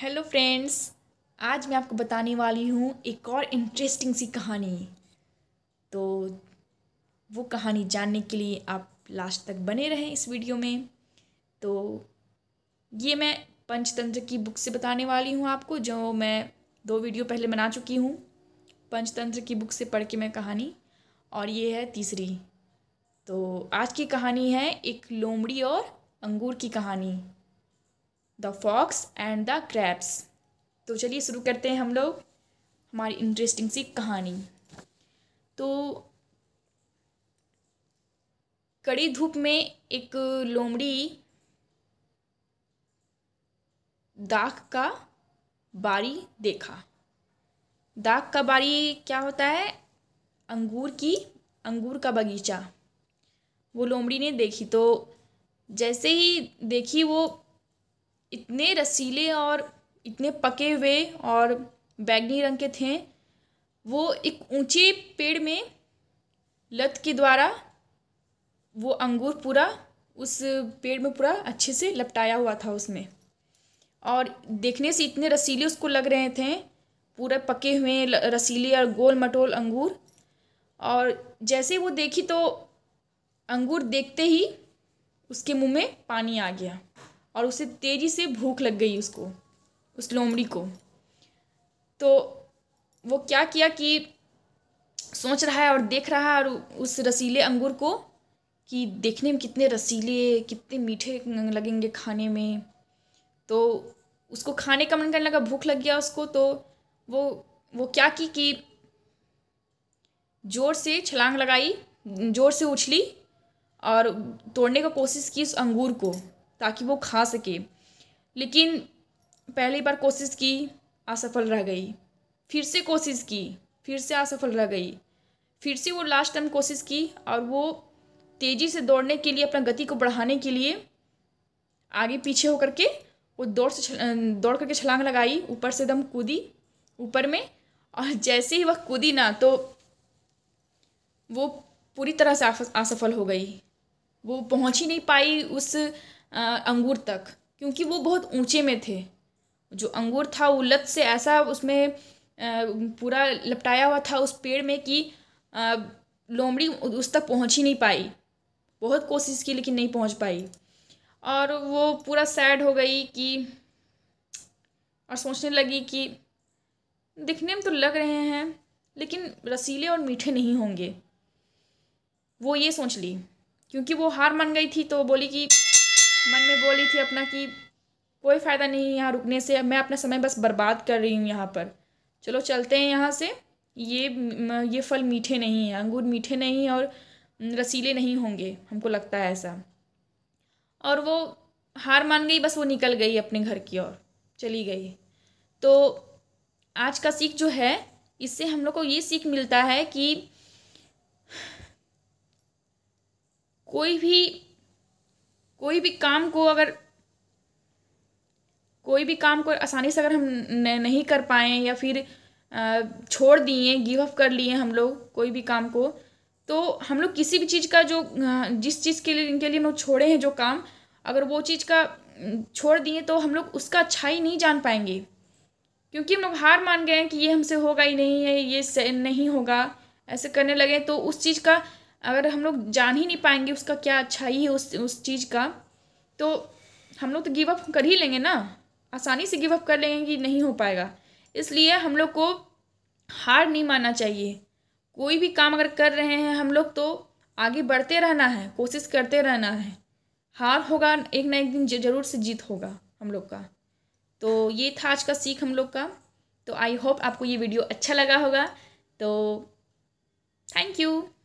hello friends आज मैं आपको बताने वाली हूँ एक और इंटरेस्टिंग सी कहानी तो वो कहानी जानने के लिए आप लास्ट तक बने रहें इस वीडियो में तो ये मैं पंचतंत्र की बुक से बताने वाली हूँ आपको जो मैं दो वीडियो पहले बना चुकी हूँ पंचतंत्र की बुक से पढ़ के मैं कहानी और ये है तीसरी तो आज की कहानी है एक लोमड़ी और अंगूर की कहानी the fox and the grapes तो चलिए शुरू करते हैं हम लोग हमारी इंटरेस्टिंग सी कहानी तो कड़ी धूप में एक लोमड़ी दाग का बारी देखा दाग का बारी क्या होता है अंगूर की अंगूर का बगीचा वो लोमड़ी ने देखी तो जैसे ही देखी वो इतने रसीले और इतने पके हुए और बैगनी रंग के थे वो एक ऊंचे पेड़ में लत के द्वारा वो अंगूर पूरा उस पेड़ में पूरा अच्छे से लपटाया हुआ था उसमें और देखने से इतने रसीले उसको लग रहे थे पूरे पके हुए रसीले और गोल मटोल अंगूर और जैसे वो देखी तो अंगूर देखते ही उसके मुंह में पानी आ गया और उसे तेज़ी से भूख लग गई उसको उस लोमड़ी को तो वो क्या किया कि सोच रहा है और देख रहा है और उस रसीले अंगूर को कि देखने में कितने रसीले कितने मीठे लगेंगे खाने में तो उसको खाने का मन करने लगा भूख लग गया उसको तो वो वो क्या की कि ज़ोर से छलांग लगाई ज़ोर से उछली और तोड़ने का कोशिश की उस अंगूर को ताकि वो खा सके लेकिन पहली बार कोशिश की असफल रह गई फिर से कोशिश की फिर से असफल रह गई फिर से वो लास्ट टाइम कोशिश की और वो तेज़ी से दौड़ने के लिए अपना गति को बढ़ाने के लिए आगे पीछे होकर के वो दौड़ से दौड़ करके छलांग लगाई ऊपर से दम कूदी ऊपर में और जैसे ही वह कूदी ना तो वो पूरी तरह से असफल हो गई वो पहुंच ही नहीं पाई उस अंगूर तक क्योंकि वो बहुत ऊंचे में थे जो अंगूर था वो लत से ऐसा उसमें पूरा लपटाया हुआ था उस पेड़ में कि लोमड़ी उस तक पहुंच ही नहीं पाई बहुत कोशिश की लेकिन नहीं पहुंच पाई और वो पूरा सैड हो गई कि और सोचने लगी कि दिखने में तो लग रहे हैं लेकिन रसीले और मीठे नहीं होंगे वो ये सोच ली क्योंकि वो हार मान गई थी तो बोली कि मन में बोली थी अपना कि कोई फ़ायदा नहीं यहाँ रुकने से मैं अपना समय बस बर्बाद कर रही हूँ यहाँ पर चलो चलते हैं यहाँ से ये ये फल मीठे नहीं हैं अंगूर मीठे नहीं हैं और रसीले नहीं होंगे हमको लगता है ऐसा और वो हार मान गई बस वो निकल गई अपने घर की ओर चली गई तो आज का सीख जो है इससे हम लोग को ये सीख मिलता है कि कोई भी कोई भी काम को अगर कोई भी काम को आसानी से अगर हम नहीं कर पाए या फिर छोड़ दिए गिव अप कर लिए हम लोग कोई भी काम को तो हम लोग किसी भी चीज़ का जो जिस चीज़ के लिए इनके लिए हम लोग छोड़े हैं जो काम अगर वो चीज़ का छोड़ दिए तो हम लोग उसका अच्छा ही नहीं जान पाएंगे क्योंकि हम लोग हार मान गए हैं कि ये हमसे होगा ही नहीं है ये नहीं होगा ऐसे करने लगे तो उस चीज़ का अगर हम लोग जान ही नहीं पाएंगे उसका क्या अच्छाई है उस उस चीज़ का तो हम लोग तो गिव अप कर ही लेंगे ना आसानी से गिव अप कर लेंगे कि नहीं हो पाएगा इसलिए हम लोग को हार नहीं मानना चाहिए कोई भी काम अगर कर रहे हैं हम लोग तो आगे बढ़ते रहना है कोशिश करते रहना है हार होगा एक ना एक दिन जरूर से जीत होगा हम लोग का तो ये था आज का सीख हम लोग का तो आई होप आपको ये वीडियो अच्छा लगा होगा तो थैंक यू